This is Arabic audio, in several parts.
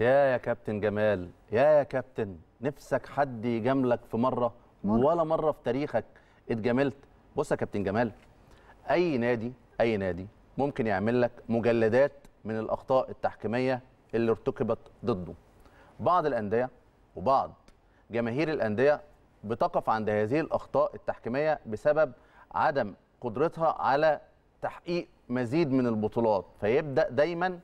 يا يا كابتن جمال يا يا كابتن نفسك حد يجاملك في مره ولا مره في تاريخك اتجاملت بص يا كابتن جمال اي نادي اي نادي ممكن يعمل لك مجلدات من الاخطاء التحكيميه اللي ارتكبت ضده بعض الانديه وبعض جماهير الانديه بتقف عند هذه الاخطاء التحكيميه بسبب عدم قدرتها على تحقيق مزيد من البطولات فيبدا دايما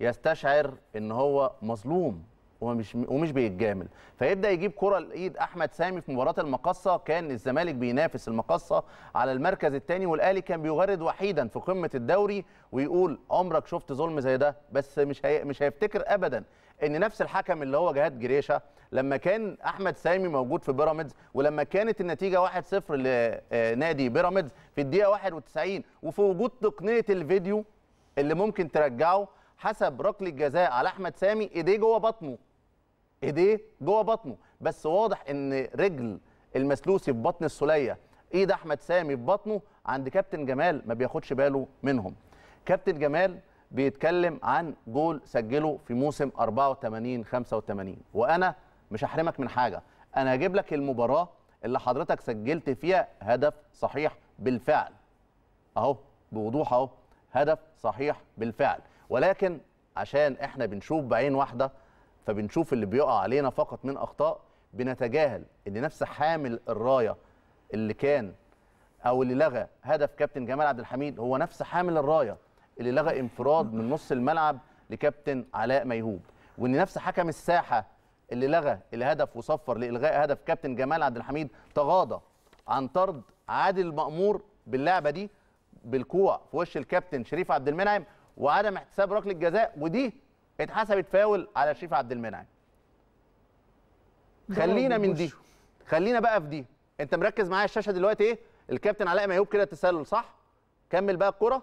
يستشعر ان هو مظلوم ومش ومش بيتجامل فيبدا يجيب كره لايد احمد سامي في مباراه المقصه كان الزمالك بينافس المقصه على المركز الثاني والاهلي كان بيغرد وحيدا في قمه الدوري ويقول عمرك شفت ظلم زي ده بس مش هي... مش هيفتكر ابدا ان نفس الحكم اللي هو جهاد جريشه لما كان احمد سامي موجود في بيراميدز ولما كانت النتيجه 1-0 لنادي آه، بيراميدز في الدقيقه 91 وفي وجود تقنيه الفيديو اللي ممكن ترجعه حسب ركله جزاء على احمد سامي ايديه جوه بطنه ايديه جوه بطنه بس واضح ان رجل المسلوسي في بطن السوليه ايد احمد سامي في بطنه عند كابتن جمال ما بياخدش باله منهم كابتن جمال بيتكلم عن جول سجله في موسم 84 85 وانا مش هحرمك من حاجه انا هجيب لك المباراه اللي حضرتك سجلت فيها هدف صحيح بالفعل اهو بوضوح اهو هدف صحيح بالفعل ولكن عشان احنا بنشوف بعين واحده فبنشوف اللي بيقع علينا فقط من اخطاء بنتجاهل ان نفس حامل الرايه اللي كان او اللي لغى هدف كابتن جمال عبد الحميد هو نفس حامل الرايه اللي لغى انفراد من نص الملعب لكابتن علاء ميهوب وان نفس حكم الساحه اللي لغى الهدف وصفر لالغاء هدف كابتن جمال عبد الحميد تغاضى عن طرد عادل مامور باللعبه دي بالكوع في وش الكابتن شريف عبد المنعم وعدم احتساب ركله جزاء ودي اتحسبت فاول على شريف عبد المنعم خلينا من دي خلينا بقى في دي انت مركز معايا الشاشه دلوقتي ايه الكابتن علاء مايوب كده تسلل صح كمل بقى الكره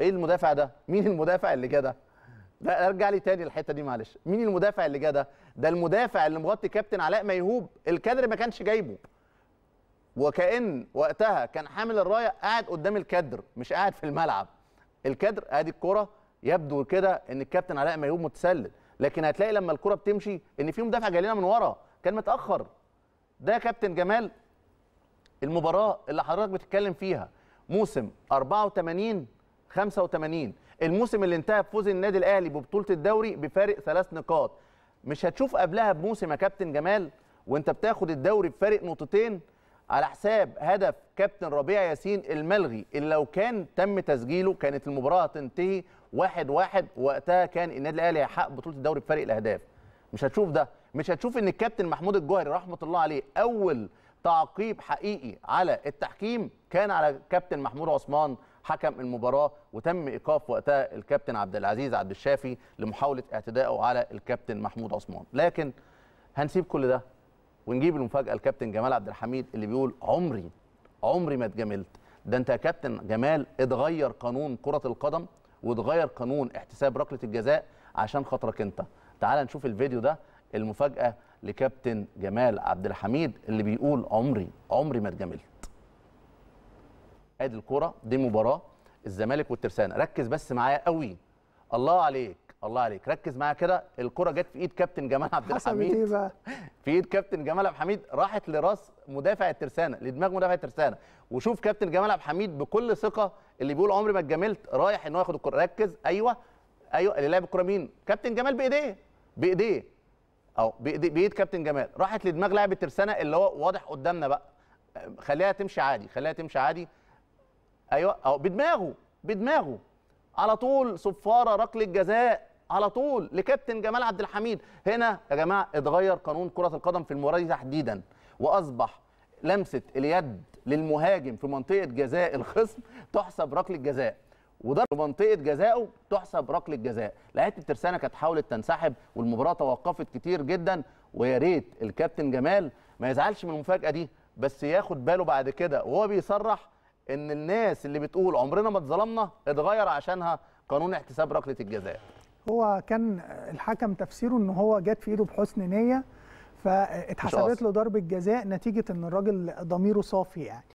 ايه المدافع ده مين المدافع اللي جه ده لا ارجع لي تاني الحته دي معلش مين المدافع اللي جه ده ده المدافع اللي مغطي كابتن علاء ميهوب الكادر ما كانش جايبه وكان وقتها كان حامل الرايه قاعد قدام الكادر مش قاعد في الملعب الكادر ادي الكره يبدو كده ان الكابتن علاء ميهوب متسلل لكن هتلاقي لما الكره بتمشي ان في مدافع جاي لنا من ورا كان متاخر ده كابتن جمال المباراه اللي حضرتك بتتكلم فيها موسم 84 85 الموسم اللي انتهى بفوز النادي الاهلي ببطوله الدوري بفارق ثلاث نقاط مش هتشوف قبلها بموسم يا كابتن جمال وانت بتاخد الدوري بفارق نقطتين على حساب هدف كابتن ربيع ياسين الملغي اللي لو كان تم تسجيله كانت المباراه هتنتهي 1 1 وقتها كان النادي الاهلي هيحقق بطوله الدوري بفارق الاهداف مش هتشوف ده مش هتشوف ان الكابتن محمود الجوهري رحمه الله عليه اول تعقيب حقيقي على التحكيم كان على كابتن محمود عثمان حكم المباراه وتم ايقاف وقتها الكابتن عبد العزيز عبد الشافي لمحاوله اعتدائه على الكابتن محمود عثمان لكن هنسيب كل ده ونجيب المفاجاه الكابتن جمال عبد الحميد اللي بيقول عمري عمري ما اتجملت ده انت يا كابتن جمال اتغير قانون كره القدم واتغير قانون احتساب ركله الجزاء عشان خاطرك انت تعال نشوف الفيديو ده المفاجاه لكابتن جمال عبد الحميد اللي بيقول عمري عمري ما اتجملت ادي الكره دي مباراه الزمالك والترسانه ركز بس معايا قوي الله عليك الله عليك ركز معايا كده الكره جت في ايد كابتن جمال عبد الحميد ايه بقى في ايد كابتن جمال عبد الحميد راحت لراس مدافع الترسانه لدماغ مدافع الترسانه وشوف كابتن جمال عبد الحميد بكل ثقه اللي بيقول عمري ما اتجملت رايح ان هو ياخد الكره ركز ايوه ايوه اللي لعب الكره مين كابتن جمال بايديه بايديه اهو بايد بايد كابتن جمال راحت لدماغ لاعب الترسانه اللي هو واضح قدامنا بقى خليها تمشي عادي خليها تمشي عادي ايوه اهو بدماغه بدماغه على طول صفاره ركله جزاء على طول لكابتن جمال عبد الحميد هنا يا جماعه اتغير قانون كره القدم في المباراه دي تحديدا واصبح لمسه اليد للمهاجم في منطقه جزاء الخصم تحسب ركله جزاء وضرب منطقه جزائه تحسب ركله جزاء لعيبه الترسانه كانت حاولت تنسحب والمباراه توقفت كتير جدا ويا ريت الكابتن جمال ما يزعلش من المفاجاه دي بس ياخد باله بعد كده وهو بيصرح ان الناس اللي بتقول عمرنا ما اتظلمنا اتغير عشانها قانون احتساب ركله الجزاء هو كان الحكم تفسيره ان هو جت في ايده بحسن نيه فاتحسبت له ضربه جزاء نتيجه ان الراجل ضميره صافي يعني